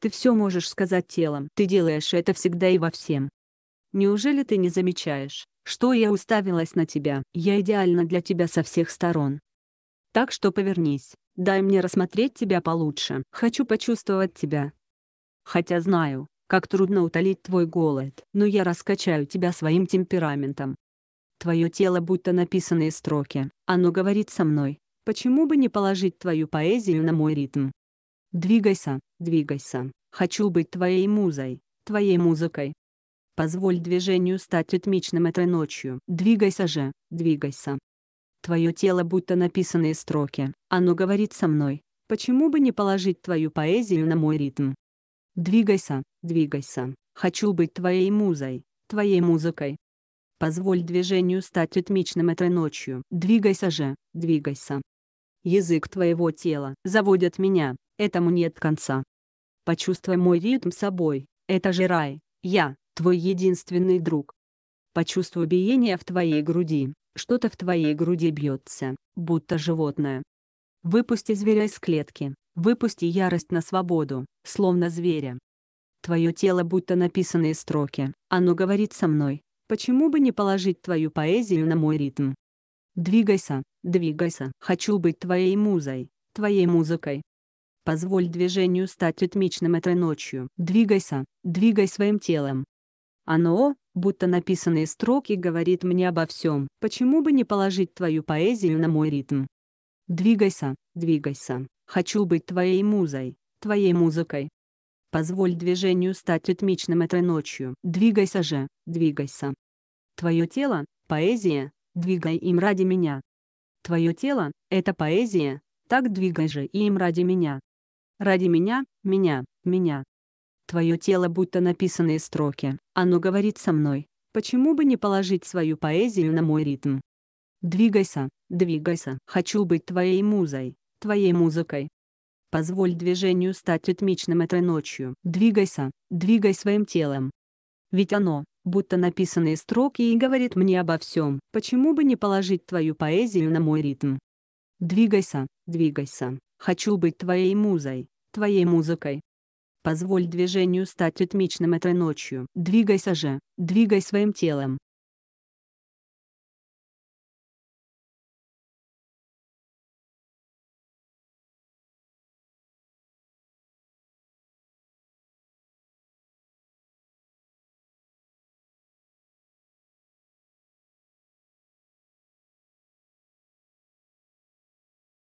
Ты все можешь сказать телом. Ты делаешь это всегда и во всем. Неужели ты не замечаешь, что я уставилась на тебя? Я идеально для тебя со всех сторон. Так что повернись, дай мне рассмотреть тебя получше. Хочу почувствовать тебя. Хотя знаю, как трудно утолить твой голод, но я раскачаю тебя своим темпераментом. Твое тело будто написанные строки, оно говорит со мной, почему бы не положить твою поэзию на мой ритм? Двигайся, двигайся, хочу быть твоей музой, твоей музыкой. Позволь движению стать ритмичным этой ночью. Двигайся же, двигайся. Твое тело будто написанные строки, оно говорит со мной, почему бы не положить твою поэзию на мой ритм? Двигайся, двигайся, хочу быть твоей музой, твоей музыкой. Позволь движению стать ритмичным этой ночью. Двигайся же, двигайся. Язык твоего тела заводит меня, Этому нет конца. Почувствуй мой ритм собой, это же рай, я, твой единственный друг. Почувствуй биение в твоей груди, что-то в твоей груди бьется, будто животное. Выпусти зверя из клетки, выпусти ярость на свободу, словно зверя. Твое тело будто написанные строки, оно говорит со мной, почему бы не положить твою поэзию на мой ритм? Двигайся, двигайся, хочу быть твоей музой, твоей музыкой, Позволь движению стать ритмичным этой ночью. Двигайся, двигай своим телом. Оно, будто написанные строки, говорит мне обо всем. Почему бы не положить твою поэзию на мой ритм? Двигайся, двигайся. Хочу быть твоей музой, твоей музыкой. Позволь движению стать ритмичным этой ночью. Двигайся же, двигайся. Твое тело — поэзия, двигай им ради меня. Твое тело — это поэзия, так двигай же и им ради меня. Ради меня, меня, меня. Твое тело будто написанные строки, оно говорит со мной. Почему бы не положить свою поэзию на мой ритм? Двигайся, двигайся. Хочу быть твоей музой, твоей музыкой. Позволь движению стать ритмичным этой ночью. Двигайся, двигай своим телом. Ведь оно, будто написанные строки и говорит мне обо всем. Почему бы не положить твою поэзию на мой ритм? Двигайся, двигайся. Хочу быть твоей музой, твоей музыкой. Позволь движению стать ритмичным этой ночью. Двигайся же, двигай своим телом,